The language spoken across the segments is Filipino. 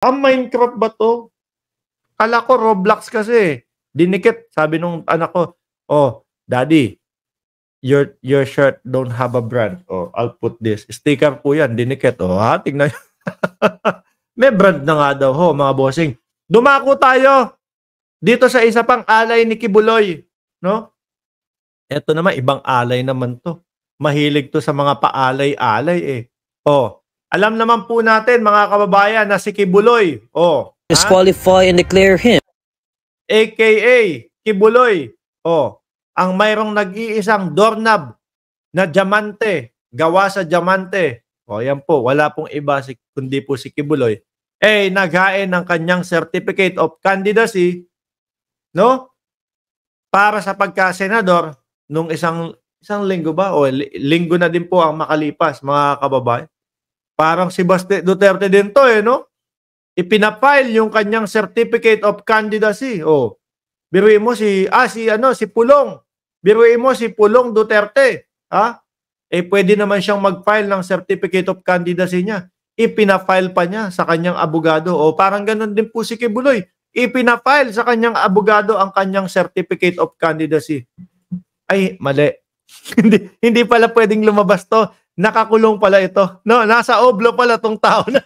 Ang ah, Minecraft ba to? Kala ko Roblox kasi. Eh. Dinikit, sabi nung anak ko, oh, daddy, your your shirt don't have a brand. Oh, I'll put this. Sticker po yan, dinikit. Oh, ha, tingnan May brand na nga daw, ho, mga bossing. Dumako tayo dito sa isa pang alay ni Kibuloy. No? Ito naman, ibang alay naman to. Mahilig to sa mga paalay-alay eh. Oh, alam naman po natin mga kababayan na si Kibuloy, oh, disqualify and declare him aka Kibuloy, oh, ang mayroong nag-iisang doorknob na diamante, gawa sa diamante. O oh, yan po, wala pong iba si, kundi po si Kibuloy. Eh, naghain ng kanyang certificate of candidacy, no? Para sa pagka-senador, nung isang isang linggo ba o linggo na din po ang makalipas mga kababayan Parang si Baste Duterte din to eh, no? Ipinapile yung kanyang certificate of candidacy. Oh. Biruin mo si ah si ano si Pulong. Biruin mo si Pulong Duterte, ha? Eh pwede naman siyang mag-file ng certificate of candidacy niya. Ipinafile pa niya sa kanyang abogado. O oh, parang ganoon din po si Kibuloy. Ipinafile sa kanyang abogado ang kanyang certificate of candidacy. Ay, mali. hindi hindi pala pwedeng lumabas to nakakulong pala ito. No, nasa oblo pala tong tao na.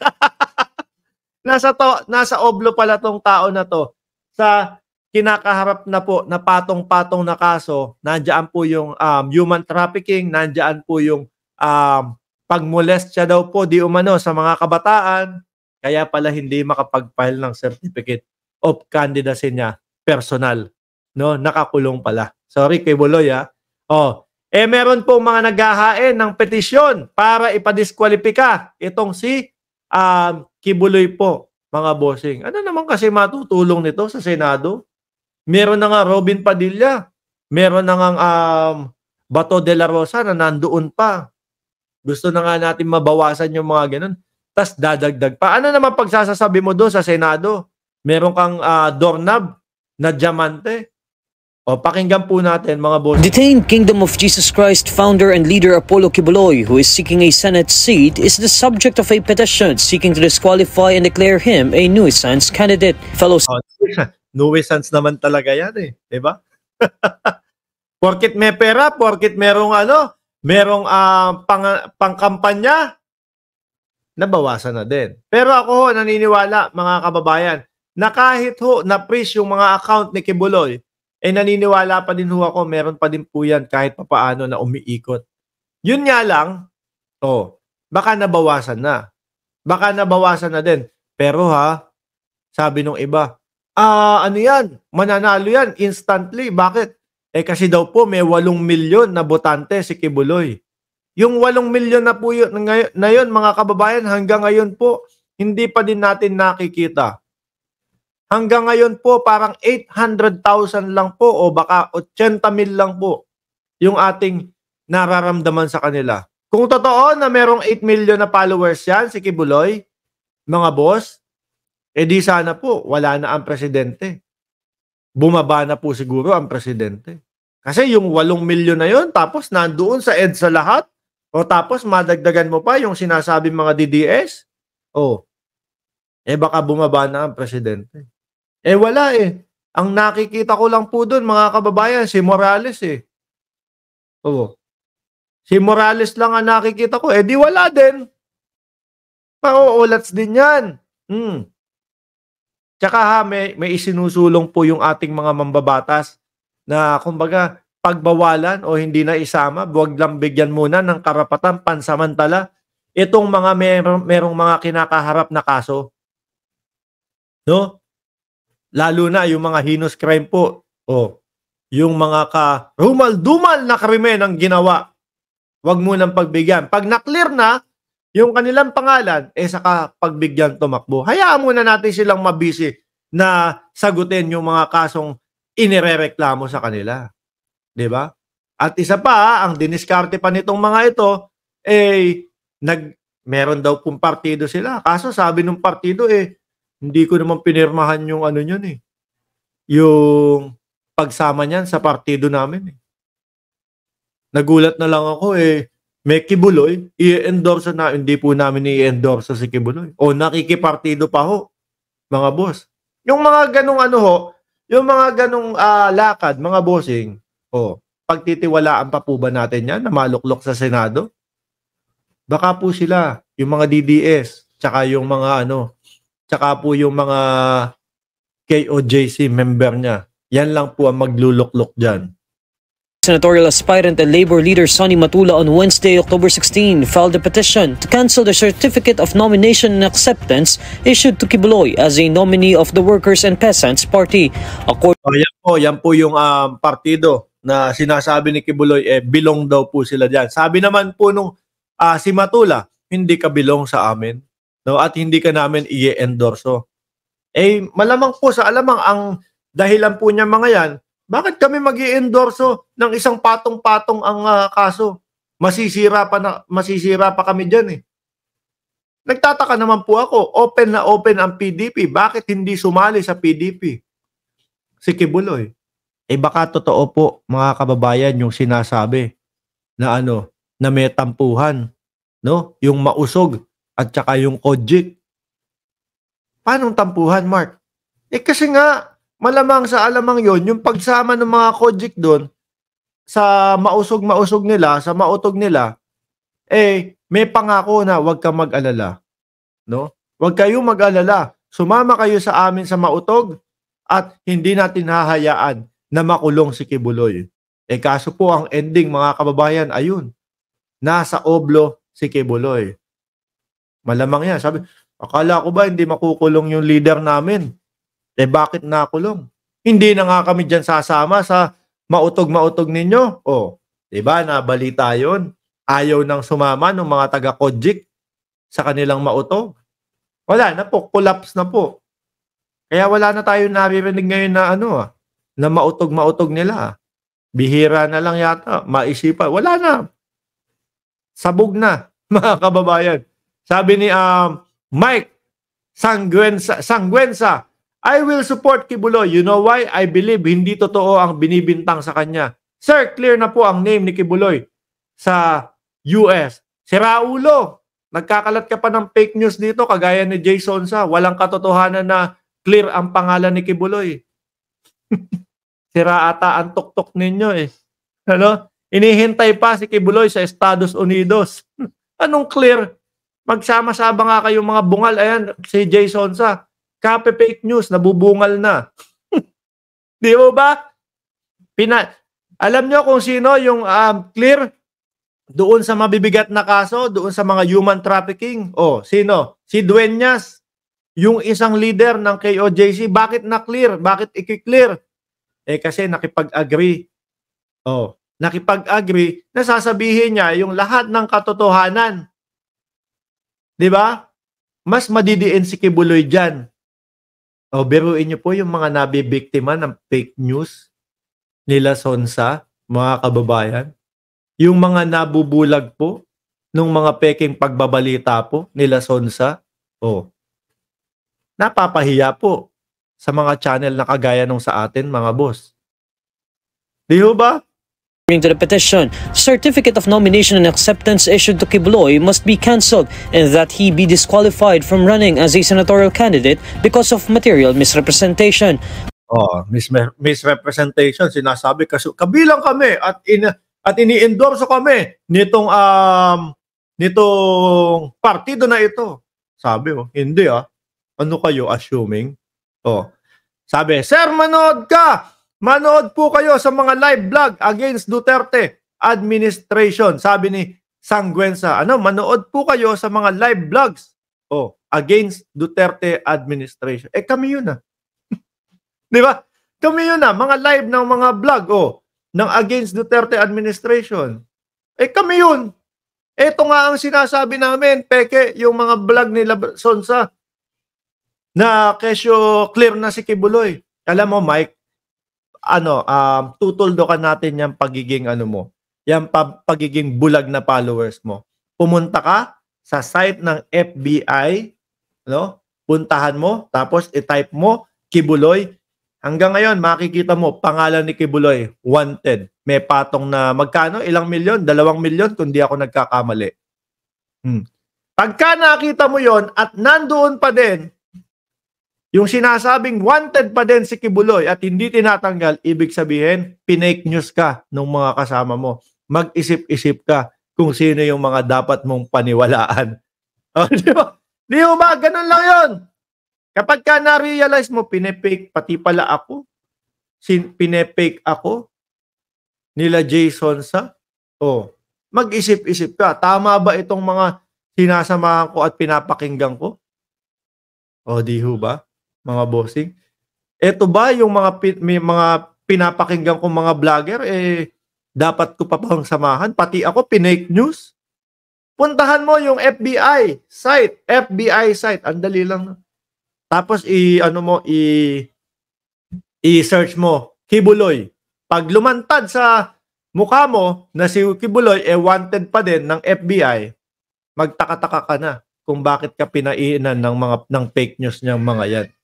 nasa to, nasa oblo pala tong tao na to. Sa kinakaharap na po na patong-patong na kaso, nandiyan po yung um, human trafficking, nandiyan po yung um, pagmolest siya daw po di umano sa mga kabataan, kaya pala hindi makapag-file ng certificate of candidacy niya personal. No, nakakulong pala. Sorry kay Boloy ah. Oh, eh meron po mga naghahain ng petisyon para ipadiskwalipika itong si um, Kibuloy po, mga bossing. Ano naman kasi matutulong nito sa Senado? Meron na nga Robin Padilla. Meron na nga um, Bato de la Rosa na nandoon pa. Gusto na nga natin mabawasan yung mga ganun. Tapos dadagdag pa. Ano naman pagsasasabi mo doon sa Senado? Meron kang uh, doorknob na diamante o oh, pakinggan po natin mga boss. Detained Kingdom of Jesus Christ founder and leader Apollo Kibuloy who is seeking a Senate seat is the subject of a petition seeking to disqualify and declare him a nuisance candidate. Fellow oh, nuisance naman talaga yan eh, 'di ba? porkit may pera, porkit merong ano, merong uh, pang, pangkampanya, nabawasan na din. Pero ako ho, naniniwala mga kababayan, na kahit ho na-freeze yung mga account ni Kibuloy, eh naniniwala pa din ho ako, meron pa din po yan kahit papaano na umiikot. Yun nga lang, oh, baka nabawasan na. Baka nabawasan na din. Pero ha, sabi nung iba, ah, ano yan, mananalo yan instantly. Bakit? Eh kasi daw po may 8 milyon na botante si Kibuloy. Yung 8 milyon na po yun, na yun mga kababayan hanggang ngayon po, hindi pa din natin nakikita Hanggang ngayon po, parang 800,000 lang po o baka 80,000 lang po yung ating nararamdaman sa kanila. Kung totoo na merong 8 million na followers yan, si Kibuloy, mga boss, eh di sana po, wala na ang presidente. Bumaba na po siguro ang presidente. Kasi yung 8 million na yon tapos nandoon sa EDSA lahat, o tapos madagdagan mo pa yung sinasabi mga DDS, oh, eh baka bumaba na ang presidente. Eh wala eh. Ang nakikita ko lang po doon mga kababayan, si Morales eh. Oo. Si Morales lang ang nakikita ko. Eh di wala din. Pauulats din yan. Hmm. Tsaka ha, may, may isinusulong po yung ating mga mambabatas na kumbaga pagbawalan o hindi na isama, huwag lang bigyan muna ng karapatan pansamantala itong mga mer- merong mga kinakaharap na kaso. No? Lalo na yung mga heinous crime po. O, oh, yung mga ka rumal dumal na krimen ang ginawa. Huwag mo nang pagbigyan. Pag na-clear na yung kanilang pangalan, eh saka pagbigyan tumakbo. Hayaan muna natin silang mabisi na sagutin yung mga kasong inirereklamo sa kanila. 'Di ba? At isa pa, ang diniskarte pa nitong mga ito, eh, nag, meron daw pong partido sila. Kaso sabi ng partido, eh, hindi ko naman pinirmahan yung ano niyan eh. Yung pagsama niyan sa partido namin eh. Nagulat na lang ako eh. May Kibuloy, i-endorse na. Hindi po namin i-endorse si Kibuloy. O nakikipartido pa ho, mga boss. Yung mga ganong ano ho, yung mga ganong uh, lakad, mga bossing, o, pagtitiwalaan pa po ba natin yan na maluklok sa Senado? Baka po sila, yung mga DDS, tsaka yung mga ano, tsaka po yung mga KOJC member niya. Yan lang po ang magluluklok dyan. Senatorial aspirant and Labor leader Sonny Matula on Wednesday, October 16, filed a petition to cancel the Certificate of Nomination and Acceptance issued to Kibuloy as a nominee of the Workers and Peasants Party. According so, oh, yan po, yan po yung um, partido na sinasabi ni Kibuloy, eh, bilong daw po sila dyan. Sabi naman po nung uh, si Matula, hindi ka bilong sa amin no? At hindi ka namin i endorse Eh, malamang po sa alamang ang dahilan po niya mga yan, bakit kami mag endorso ng isang patong-patong ang uh, kaso? Masisira pa, na, masisira pa kami diyan eh. Nagtataka naman po ako, open na open ang PDP. Bakit hindi sumali sa PDP? Si Kibuloy. Eh baka totoo po mga kababayan yung sinasabi na ano, na may tampuhan, no? Yung mausog at saka yung Kojic. Paanong tampuhan, Mark? Eh kasi nga, malamang sa alamang yon yung pagsama ng mga Kojic doon sa mausog-mausog nila, sa mautog nila, eh, may pangako na huwag kang mag-alala. No? Huwag kayong mag-alala. Sumama kayo sa amin sa mautog at hindi natin hahayaan na makulong si Kibuloy. Eh kaso po ang ending mga kababayan, ayun, nasa oblo si Kibuloy. Malamang yan. Sabi, akala ko ba hindi makukulong yung leader namin? Eh bakit nakulong? Hindi na nga kami dyan sasama sa mautog-mautog ninyo. O, oh, ba nabalita yon Ayaw nang sumama ng mga taga-Kojic sa kanilang mautog. Wala na po, collapse na po. Kaya wala na tayo naririnig ngayon na ano ah, na mautog-mautog nila. Bihira na lang yata, maisipan. Wala na. Sabog na, mga kababayan. Sabi ni um, Mike Sangwensa, Sangwensa, I will support Kibuloy. You know why? I believe hindi totoo ang binibintang sa kanya. Sir, clear na po ang name ni Kibuloy sa US. Si Raulo, nagkakalat ka pa ng fake news dito kagaya ni Jason sa walang katotohanan na clear ang pangalan ni Kibuloy. Sira ata ang tuktok ninyo eh. Ano? Inihintay pa si Kibuloy sa Estados Unidos. Anong clear? Magsama-sama nga kayong mga bungal. Ayan, si Jason sa Kape fake news, nabubungal na. Di mo ba? Pina Alam nyo kung sino yung um, clear doon sa mabibigat na kaso, doon sa mga human trafficking. O, oh, sino? Si Duenas, yung isang leader ng KOJC. Bakit na-clear? Bakit i-clear? Eh kasi nakipag-agree. O, oh, nakipag-agree na sasabihin niya yung lahat ng katotohanan 'Di ba? Mas madidiin si Kibuloy diyan. O biruin niyo po yung mga nabibiktima ng fake news nila Sonsa, mga kababayan. Yung mga nabubulag po nung mga peking pagbabalita po nila Sonsa. O. Napapahiya po sa mga channel na kagaya nung sa atin, mga boss. Di ba? According to the petition, certificate of nomination and acceptance issued to Kibloy must be cancelled and that he be disqualified from running as a senatorial candidate because of material misrepresentation. Oh, mis misrepresentation sinasabi kasi kabilang kami at in at ini-endorse kami nitong um nitong partido na ito. Sabi mo, hindi ah. Ano kayo assuming? Oh. Sabi, "Sir, manood ka. Manood po kayo sa mga live vlog against Duterte administration. Sabi ni Sangguensa, ano, manood po kayo sa mga live vlogs oh, against Duterte administration. Eh kami yun ah. 'Di ba? Kami yun na, ah, mga live ng mga vlog oh, ng against Duterte administration. Eh kami yun. Ito nga ang sinasabi namin, peke, yung mga vlog ni Sonsa na kesyo clear na si Kibuloy. Alam mo, Mike, ano, um, tutuldukan natin yung pagiging ano mo, yung pa- pagiging bulag na followers mo. Pumunta ka sa site ng FBI, no? Puntahan mo, tapos i-type mo Kibuloy. Hanggang ngayon, makikita mo pangalan ni Kibuloy, wanted. May patong na magkano? Ilang milyon? Dalawang milyon kung di ako nagkakamali. Hmm. Pagka nakita mo yon at nandoon pa din yung sinasabing wanted pa din si Kibuloy at hindi tinatanggal, ibig sabihin, pinake news ka ng mga kasama mo. Mag-isip-isip ka kung sino yung mga dapat mong paniwalaan. Oh, di ba? Di ba? Ganun lang yun. Kapag ka na-realize mo, pinepake pati pala ako. Sin pinepake ako nila Jason sa oh, mag-isip-isip ka. Tama ba itong mga sinasamahan ko at pinapakinggan ko? O, oh, di ba? mga bossing. Eto ba yung mga may mga pinapakinggan kong mga vlogger eh dapat ko pa bang samahan? Pati ako pinake news. Puntahan mo yung FBI site, FBI site. Ang dali lang. Tapos i ano mo i i-search mo Kibuloy. Pag lumantad sa mukha mo na si Kibuloy eh wanted pa din ng FBI, magtakataka ka na kung bakit ka pinaiinan ng mga ng fake news niyang mga yan.